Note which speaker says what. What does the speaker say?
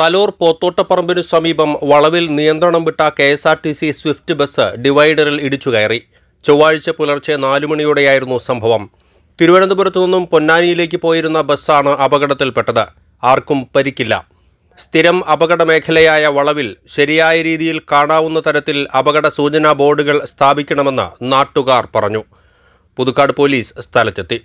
Speaker 1: തലോർ പോത്തോട്ടപ്പറമ്പിനു സമീപം വളവിൽ നിയന്ത്രണം വിട്ട K S R T C swift bus ഡിവൈഡറിൽ ഇടിച്ചു കയറി ചൊവ്വാഴ്ച പുലർച്ചെ നാലുമണിയോടെയായിരുന്നു സംഭവം തിരുവനന്തപുരത്തു നിന്നും പൊന്നാനിയിലേക്ക് പോയിരുന്ന ബസ്സാണ് അപകടത്തിൽപ്പെട്ടത് ആർക്കും പരിക്കില്ല സ്ഥിരം അപകട മേഖലയായ വളവിൽ ശരിയായ രീതിയിൽ കാണാവുന്ന തരത്തിൽ അപകട സൂചനാ ബോർഡുകൾ സ്ഥാപിക്കണമെന്ന് നാട്ടുകാർ പറഞ്ഞു പുതുക്കാട് പോലീസ് സ്ഥലത്തെത്തി